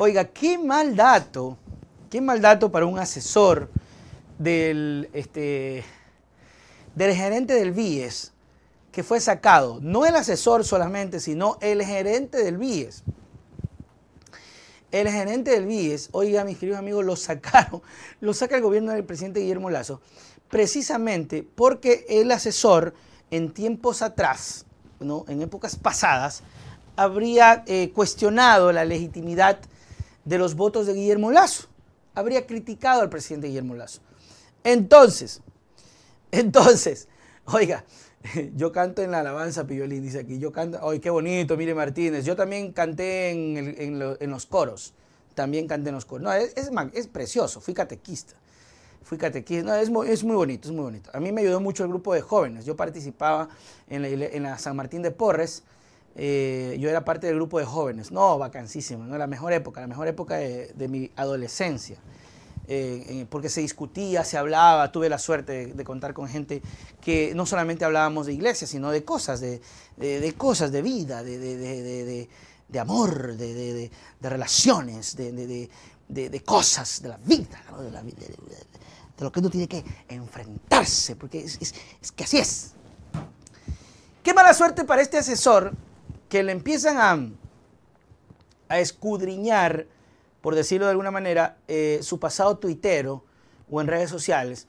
Oiga, qué mal dato, qué mal dato para un asesor del, este, gerente del BIES que fue sacado, no el asesor solamente, sino el gerente del BIES. El gerente del BIES, oiga, mis queridos amigos, lo sacaron, lo saca el gobierno del presidente Guillermo Lazo, precisamente porque el asesor en tiempos atrás, ¿no? en épocas pasadas, habría eh, cuestionado la legitimidad de los votos de Guillermo Lazo. Habría criticado al presidente Guillermo Lazo. Entonces, entonces, oiga, yo canto en la alabanza, Piolín, dice aquí. Yo canto, ay, qué bonito, mire Martínez. Yo también canté en, los coros. También canté en los coros. No, es, es, precioso, fui catequista. Fui catequista, no, es muy, es muy, bonito, es muy bonito. A mí me ayudó mucho el grupo de jóvenes. Yo participaba en en la San Martín de Porres yo era parte del grupo de jóvenes. No, vacancísimo, no la mejor época, la mejor época de, mi adolescencia. porque se discutía, se hablaba, tuve la suerte de, contar con gente que no solamente hablábamos de iglesia, sino de cosas, de, cosas, de vida, de, amor, de, relaciones, de, cosas, de la vida, de, lo que uno tiene que enfrentarse, porque es que así es. Qué mala suerte para este asesor que le empiezan a, a escudriñar, por decirlo de alguna manera, eh, su pasado tuitero o en redes sociales,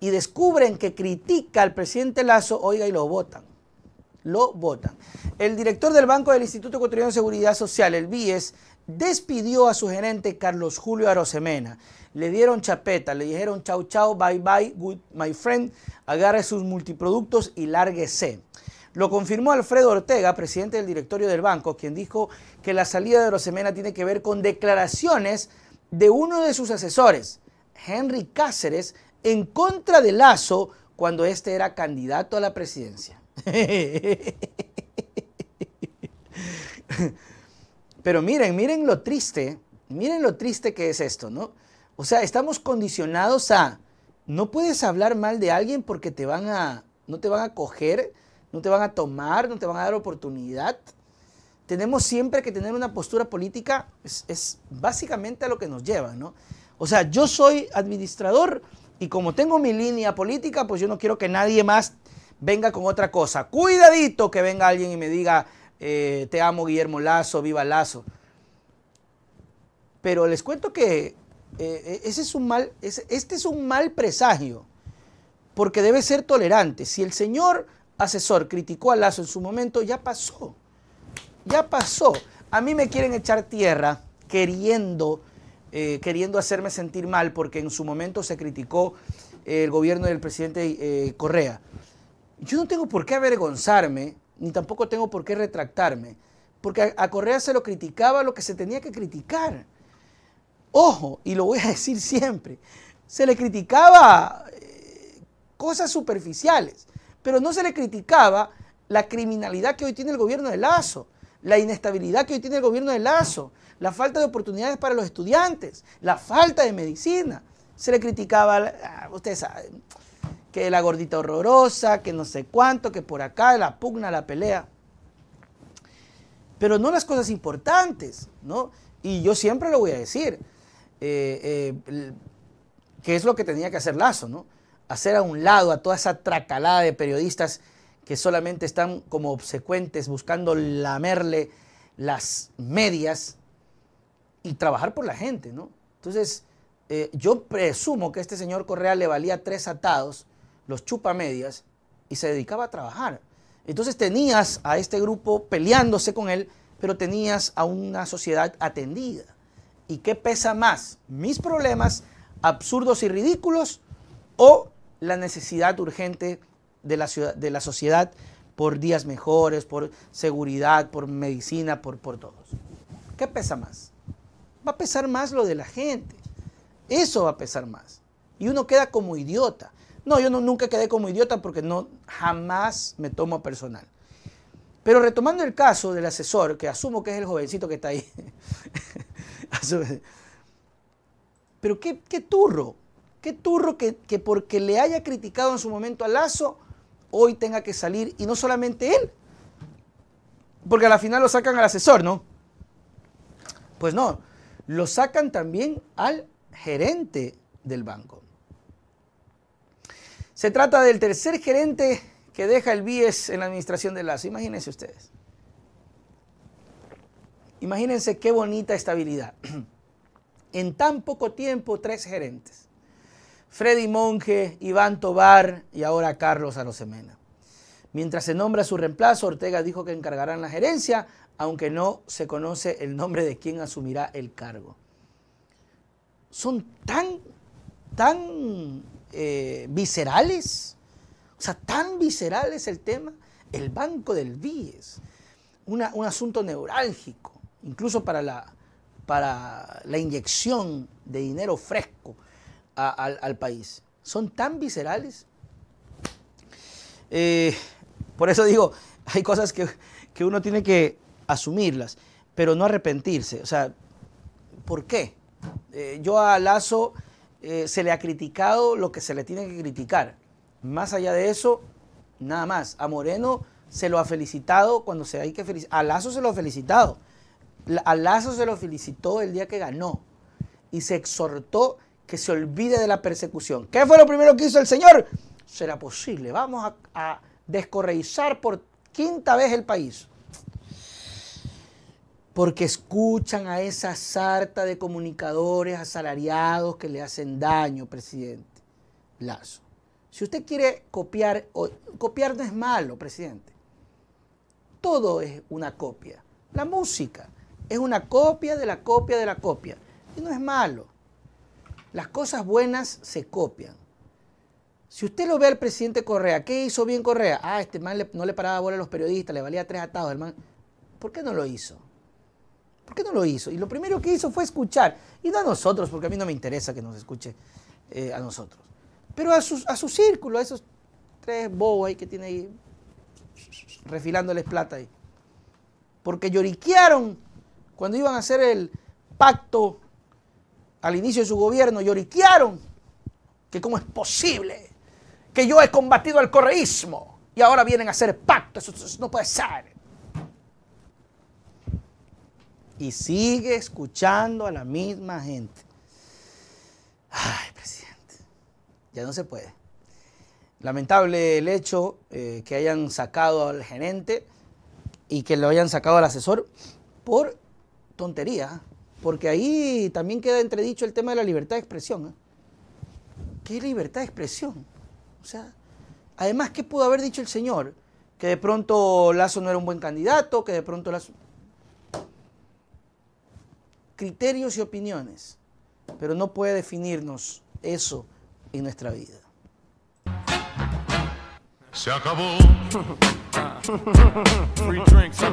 y descubren que critica al presidente Lazo, oiga, y lo votan. Lo votan. El director del Banco del Instituto Ecuatoriano de Seguridad Social, el BIES, despidió a su gerente Carlos Julio Arosemena. Le dieron chapeta, le dijeron chau chau, bye bye, good my friend, agarre sus multiproductos y lárguese. Lo confirmó Alfredo Ortega, presidente del directorio del banco, quien dijo que la salida de Rosemena tiene que ver con declaraciones de uno de sus asesores, Henry Cáceres, en contra de Lazo cuando este era candidato a la presidencia. Pero miren, miren lo triste, miren lo triste que es esto, ¿no? O sea, estamos condicionados a no puedes hablar mal de alguien porque te van a no te van a coger no te van a tomar, no te van a dar oportunidad. Tenemos siempre que tener una postura política, es, básicamente a lo que nos lleva, ¿no? O sea, yo soy administrador y como tengo mi línea política, pues yo no quiero que nadie más venga con otra cosa. Cuidadito que venga alguien y me diga, eh, te amo Guillermo Lazo, viva Lazo. Pero les cuento que eh, eh, ese es un mal, este es un mal presagio, porque debe ser tolerante. Si el Señor asesor criticó a Lazo en su momento, ya pasó. Ya pasó. A mí me quieren echar tierra queriendo, eh, queriendo hacerme sentir mal porque en su momento se criticó el gobierno del presidente eh, Correa. Yo no tengo por qué avergonzarme, ni tampoco tengo por qué retractarme, porque a, Correa se lo criticaba lo que se tenía que criticar. Ojo, y lo voy a decir siempre, se le criticaba eh, cosas superficiales pero no se le criticaba la criminalidad que hoy tiene el gobierno de Lazo, la inestabilidad que hoy tiene el gobierno de Lazo, la falta de oportunidades para los estudiantes, la falta de medicina. Se le criticaba, ah, ustedes saben, que la gordita horrorosa, que no sé cuánto, que por acá, la pugna, la pelea. Pero no las cosas importantes, ¿no? Y yo siempre lo voy a decir, qué eh, eh, que es lo que tenía que hacer Lazo, ¿no? hacer a un lado a toda esa tracalada de periodistas que solamente están como obsecuentes buscando lamerle las medias y trabajar por la gente, ¿no? Entonces, eh, yo presumo que este señor Correa le valía tres atados, los chupa medias, y se dedicaba a trabajar. Entonces tenías a este grupo peleándose con él, pero tenías a una sociedad atendida. ¿Y qué pesa más? ¿Mis problemas absurdos y ridículos o la necesidad urgente de la, de la sociedad por días mejores, por seguridad, por medicina, por, por todos. ¿Qué pesa más? Va a pesar más lo de la gente. Eso va a pesar más. Y uno queda como idiota. No, yo no, nunca quedé como idiota porque no jamás me tomo personal. Pero retomando el caso del asesor, que asumo que es el jovencito que está ahí. Pero qué, qué turro. Qué turro que, porque le haya criticado en su momento a Lazo, hoy tenga que salir, y no solamente él, porque a la final lo sacan al asesor, ¿no? Pues no, lo sacan también al gerente del banco. Se trata del tercer gerente que deja el BIES en la administración de Lazo. Imagínense ustedes. Imagínense qué bonita estabilidad. En tan poco tiempo, tres gerentes. Freddy Monge, Iván Tobar y ahora Carlos Arosemena. Mientras se nombra su reemplazo, Ortega dijo que encargarán la gerencia, aunque no se conoce el nombre de quien asumirá el cargo. Son tan, tan eh, viscerales, o sea, tan visceral es el tema. El Banco del BIES, un asunto neurálgico, incluso para la inyección de dinero fresco al, país. Son tan viscerales. Eh, por eso digo, hay cosas que, uno tiene que asumirlas, pero no arrepentirse. O sea, ¿por qué? Eh, yo a Lazo eh, se le ha criticado lo que se le tiene que criticar. Más allá de eso, nada más. A Moreno se lo ha felicitado cuando se hay que felicitar. A Lazo se lo ha felicitado. A Lazo se lo felicitó el día que ganó. Y se exhortó que se olvide de la persecución. ¿Qué fue lo primero que hizo el Señor? Será posible. Vamos a, descorreizar por quinta vez el país. Porque escuchan a esa sarta de comunicadores asalariados que le hacen daño, presidente Lazo. Si usted quiere copiar, copiar no es malo, presidente. Todo es una copia. La música es una copia de la copia de la copia. Y no es malo. Las cosas buenas se copian. Si usted lo ve al presidente Correa, ¿qué hizo bien Correa? Ah, este man no le paraba bola a los periodistas, le valía tres atados. al man. ¿Por qué no lo hizo? ¿Por qué no lo hizo? Y lo primero que hizo fue escuchar. Y no a nosotros, porque a mí no me interesa que nos escuche eh, a nosotros. Pero a su, a su círculo, a esos tres bobos ahí que tiene ahí, refilándoles plata ahí. Porque lloriquearon cuando iban a hacer el pacto al inicio de su gobierno lloriquearon que cómo es posible que yo he combatido al correísmo y ahora vienen a hacer pacto eso, no puede ser. Y sigue escuchando a la misma gente. Ay, presidente, ya no se puede. Lamentable el hecho eh, que hayan sacado al gerente y que lo hayan sacado al asesor por tontería. Porque ahí también queda entredicho el tema de la libertad de expresión. ¿eh? ¿Qué libertad de expresión? O sea, además, ¿qué pudo haber dicho el señor? Que de pronto Lazo no era un buen candidato, que de pronto Lazo... Criterios y opiniones, pero no puede definirnos eso en nuestra vida. Se acabó. Free drinks